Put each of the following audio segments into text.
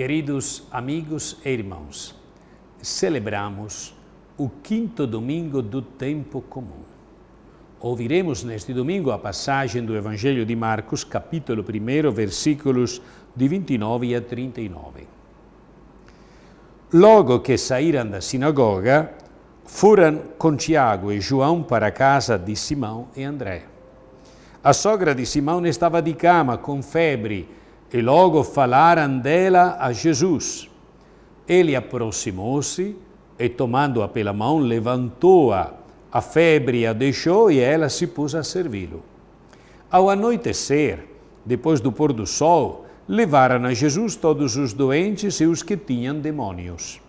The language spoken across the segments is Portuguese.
Queridos amigos e irmãos, celebramos o quinto domingo do tempo comum. Ouviremos neste domingo a passagem do Evangelho de Marcos, capítulo 1, versículos de 29 a 39. Logo que saíram da sinagoga, foram com Tiago e João para a casa de Simão e André. A sogra de Simão estava de cama, com febre, e logo falaram dela a Jesus. Ele aproximou-se e, tomando-a pela mão, levantou-a. A febre a deixou e ela se pôs a servi-lo. Ao anoitecer, depois do pôr do sol, levaram a Jesus todos os doentes e os que tinham demônios.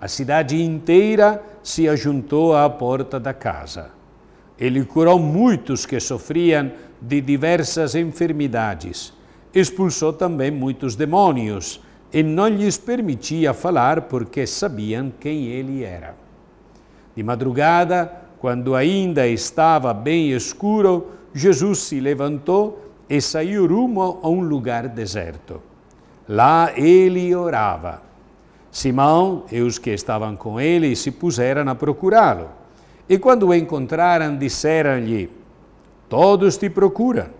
A cidade inteira se ajuntou à porta da casa. Ele curou muitos que sofriam de diversas enfermidades expulsou também muitos demônios e não lhes permitia falar porque sabiam quem ele era. De madrugada, quando ainda estava bem escuro, Jesus se levantou e saiu rumo a um lugar deserto. Lá ele orava. Simão e os que estavam com ele se puseram a procurá-lo. E quando o encontraram, disseram-lhe: Todos te procuram.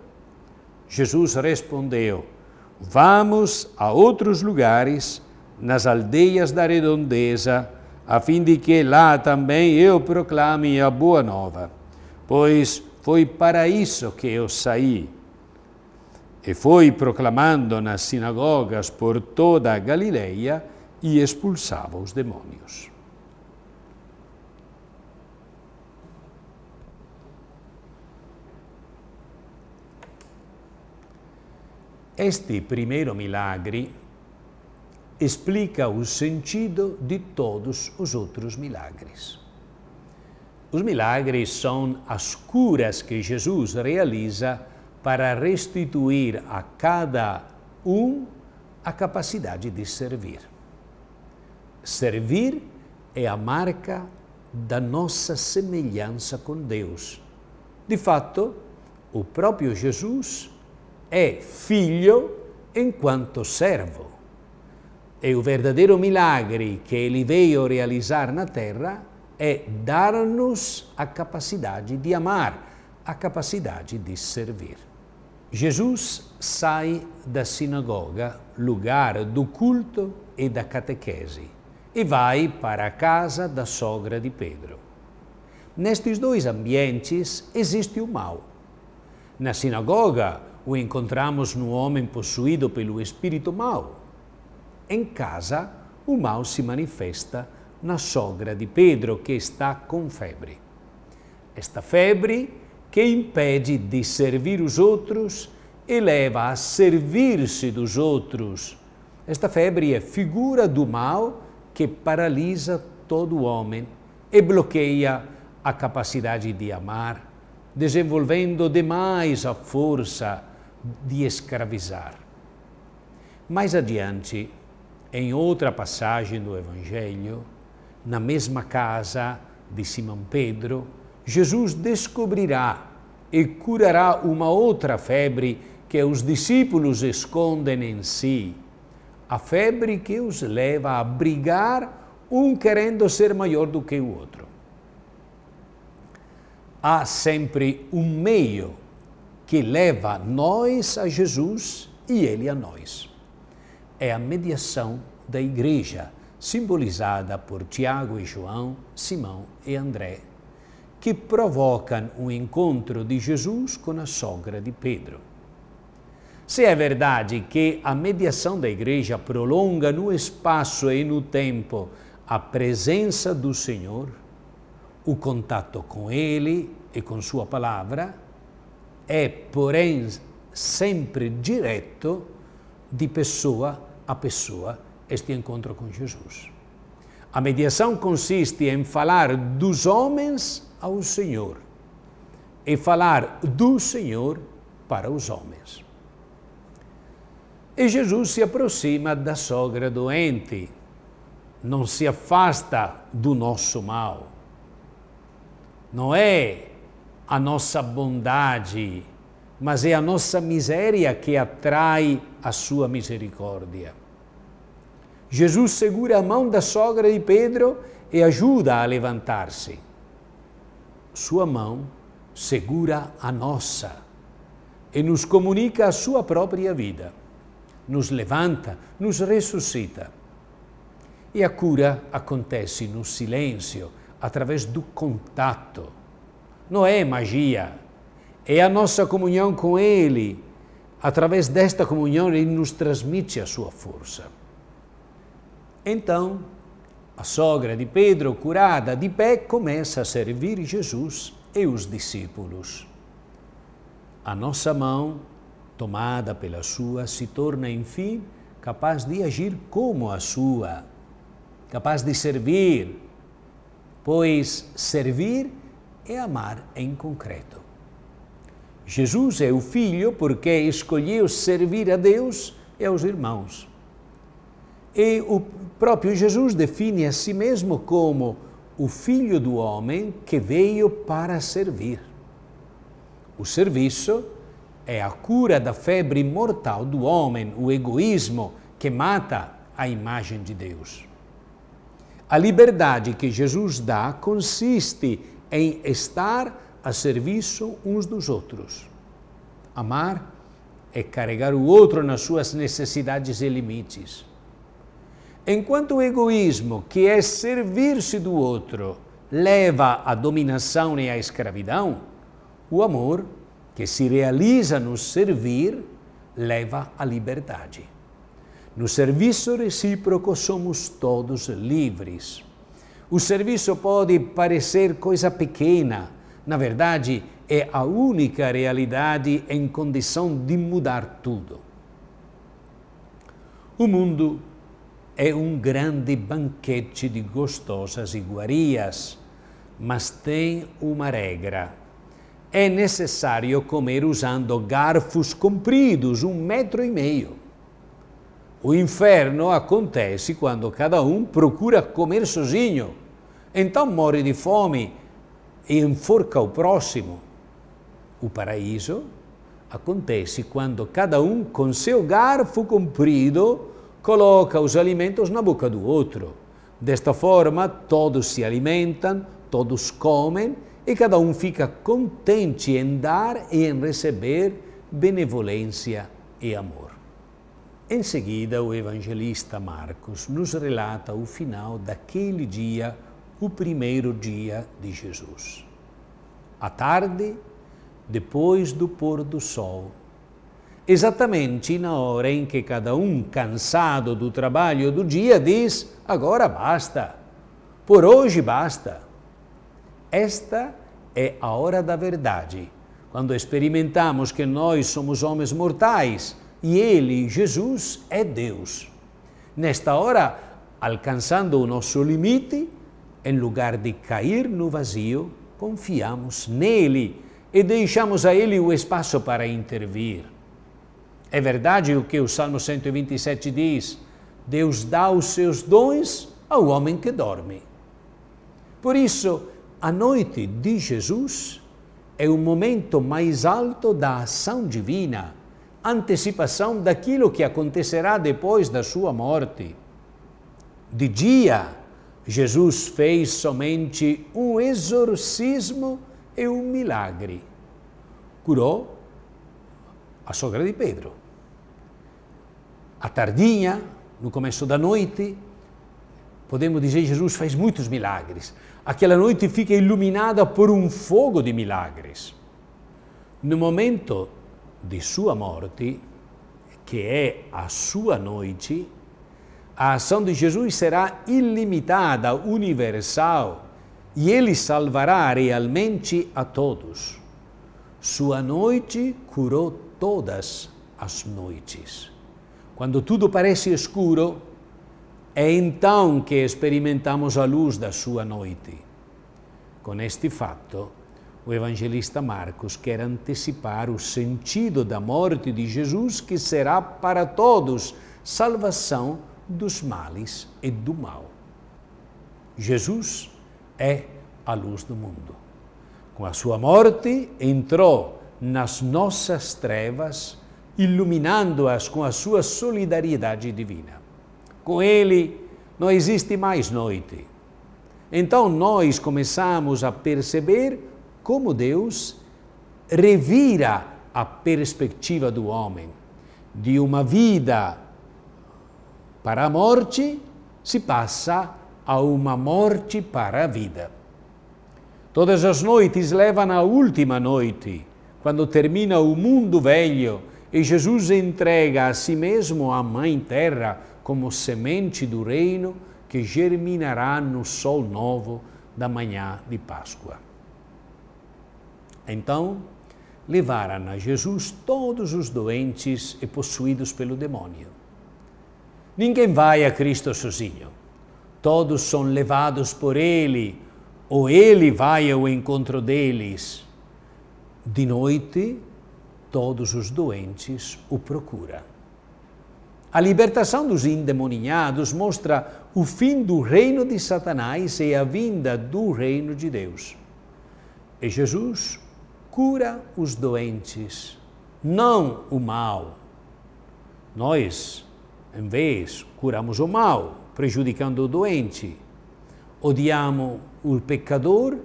Jesus respondeu: Vamos a outros lugares, nas aldeias da redondeza, a fim de que lá também eu proclame a boa nova, pois foi para isso que eu saí. E foi proclamando nas sinagogas por toda a Galileia e expulsava os demônios. Este primeiro milagre explica o sentido de todos os outros milagres. Os milagres são as curas que Jesus realiza para restituir a cada um a capacidade de servir. Servir é a marca da nossa semelhança com Deus. De fato, o próprio Jesus é filho enquanto servo. E o verdadeiro milagre que ele veio realizar na terra é dar-nos a capacidade de amar, a capacidade de servir. Jesus sai da sinagoga, lugar do culto e da catequese, e vai para a casa da sogra de Pedro. Nestes dois ambientes existe o mal. Na sinagoga, o encontramos no homem possuído pelo espírito mau. Em casa, o mal se manifesta na sogra de Pedro, que está com febre. Esta febre, que impede de servir os outros e leva a servir-se dos outros. Esta febre é figura do mal que paralisa todo homem e bloqueia a capacidade de amar, desenvolvendo demais a força de escravizar. Mais adiante, em outra passagem do Evangelho, na mesma casa de Simão Pedro, Jesus descobrirá e curará uma outra febre que os discípulos escondem em si, a febre que os leva a brigar, um querendo ser maior do que o outro. Há sempre um meio que leva nós a Jesus e ele a nós. É a mediação da igreja, simbolizada por Tiago e João, Simão e André, que provocam o encontro de Jesus com a sogra de Pedro. Se é verdade que a mediação da Igreja prolonga no espaço e no tempo a presença do Senhor, o contato com Ele e com Sua palavra, é, porém, sempre direto de pessoa a pessoa este encontro com Jesus. A mediação consiste em falar dos homens ao Senhor e falar do Senhor para os homens. E Jesus se aproxima da sogra doente, não se afasta do nosso mal. Não é a nossa bondade, mas é a nossa miséria que atrai a sua misericórdia. Jesus segura a mão da sogra de Pedro e ajuda a levantar-se. Sua mão segura a nossa e nos comunica a sua própria vida. Nos levanta, nos ressuscita. E a cura acontece no silêncio, através do contato não é magia, é a nossa comunhão com Ele. Através desta comunhão, Ele nos transmite a sua força. Então, a sogra de Pedro, curada de pé, começa a servir Jesus e os discípulos. A nossa mão, tomada pela sua, se torna, enfim, capaz de agir como a sua, capaz de servir, pois servir é amar em concreto. Jesus é o Filho porque escolheu servir a Deus e aos irmãos. E o próprio Jesus define a si mesmo como o Filho do Homem que veio para servir. O serviço é a cura da febre mortal do homem, o egoísmo que mata a imagem de Deus. A liberdade que Jesus dá consiste em estar a serviço uns dos outros. Amar é carregar o outro nas suas necessidades e limites. Enquanto o egoísmo, que é servir-se do outro, leva à dominação e à escravidão, o amor, que se realiza no servir, leva à liberdade. No serviço recíproco somos todos livres. O serviço pode parecer coisa pequena, na verdade, é a única realidade em condição de mudar tudo. O mundo é um grande banquete de gostosas iguarias, mas tem uma regra. É necessário comer usando garfos compridos, um metro e meio. O inferno acontece quando cada um procura comer sozinho, então morre de fome e enforca o próximo. O paraíso acontece quando cada um, com seu garfo comprido, coloca os alimentos na boca do outro. Desta forma, todos se alimentam, todos comem e cada um fica contente em dar e em receber benevolência e amor. Em seguida, o evangelista Marcos nos relata o final daquele dia, o primeiro dia de Jesus. À tarde, depois do pôr do sol, exatamente na hora em que cada um, cansado do trabalho do dia, diz: agora basta, por hoje basta. Esta é a hora da verdade, quando experimentamos que nós somos homens mortais e ele, Jesus, é Deus. Nesta hora, alcançando o nosso limite, em lugar de cair no vazio, confiamos nele e deixamos a ele o espaço para intervir. É verdade o que o Salmo 127 diz: Deus dá os seus dons ao homem que dorme. Por isso, a noite de Jesus é o momento mais alto da ação divina antecipação daquilo que acontecerá depois da sua morte. De dia, Jesus fez somente um exorcismo e um milagre. Curou a sogra de Pedro. À tardinha, no começo da noite, podemos dizer Jesus fez muitos milagres. Aquela noite fica iluminada por um fogo de milagres. No momento di sua morte, que é a sua noite, a ação de Jesus será ilimitada, universal, e ele salvará realmente a todos. Sua noite curou todas as noites. Quando tudo parece escuro, é então que experimentamos a luz da sua noite. Com este fato, o evangelista Marcos quer antecipar o sentido da morte de Jesus, que será para todos salvação dos males e do mal. Jesus é a luz do mundo. Com a sua morte, entrou nas nossas trevas, iluminando-as com a sua solidariedade divina. Com ele não existe mais noite. Então nós começamos a perceber como Deus revira a perspectiva do homem. De uma vida para a morte, se passa a uma morte para a vida. Todas as noites levam à última noite, quando termina o mundo velho e Jesus entrega a si mesmo a Mãe Terra como semente do reino que germinará no sol novo da manhã de Páscoa. Então, levaram a Jesus todos os doentes e possuídos pelo demônio. Ninguém vai a Cristo sozinho. Todos são levados por Ele, ou Ele vai ao encontro deles. De noite, todos os doentes o procuram. A libertação dos endemoninhados mostra o fim do reino de Satanás e a vinda do reino de Deus. E Jesus cura os doentes, não o mal. Nós, em vez, curamos o mal, prejudicando o doente. Odiamos o pecador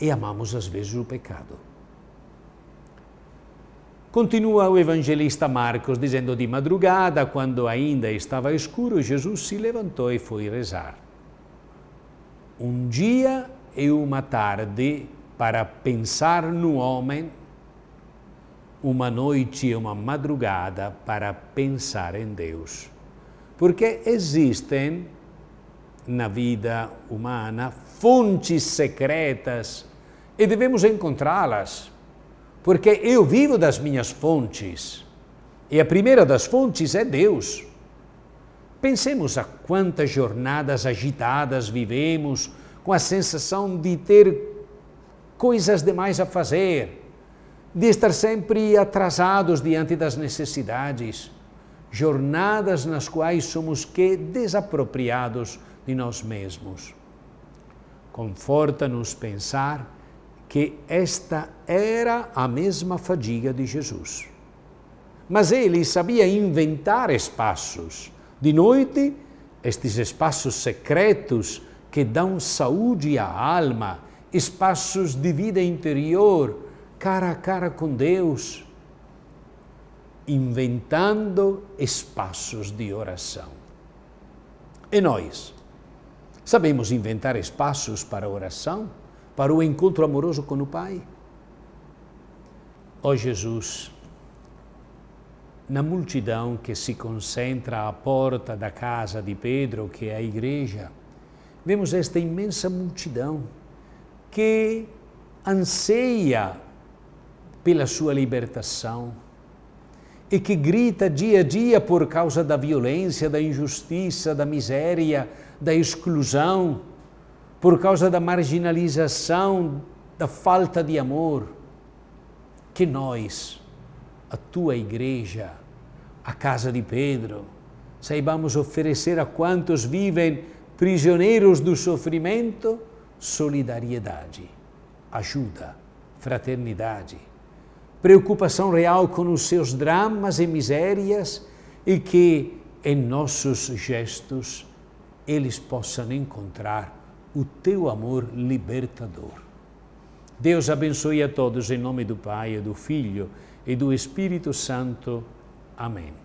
e amamos às vezes o pecado. Continua o evangelista Marcos dizendo: De madrugada, quando ainda estava escuro, Jesus se levantou e foi rezar. Um dia e uma tarde para pensar no homem, uma noite e uma madrugada para pensar em Deus. Porque existem na vida humana fontes secretas e devemos encontrá-las. Porque eu vivo das minhas fontes e a primeira das fontes é Deus. Pensemos a quantas jornadas agitadas vivemos com a sensação de ter coisas demais a fazer, de estar sempre atrasados diante das necessidades, jornadas nas quais somos que desapropriados de nós mesmos. Conforta-nos pensar que esta era a mesma fadiga de Jesus. Mas ele sabia inventar espaços. De noite, estes espaços secretos que dão saúde à alma espaços de vida interior, cara a cara com Deus, inventando espaços de oração. E nós? Sabemos inventar espaços para oração, para o encontro amoroso com o Pai? Ó oh Jesus, na multidão que se concentra à porta da casa de Pedro, que é a igreja, vemos esta imensa multidão que anseia pela sua libertação e que grita dia a dia por causa da violência, da injustiça, da miséria, da exclusão, por causa da marginalização, da falta de amor, que nós, a tua igreja, a casa de Pedro, saibamos oferecer a quantos vivem prisioneiros do sofrimento solidariedade, ajuda, fraternidade, preocupação real com os seus dramas e misérias e que em nossos gestos eles possam encontrar o teu amor libertador. Deus abençoe a todos em nome do Pai, e do Filho e do Espírito Santo. Amém.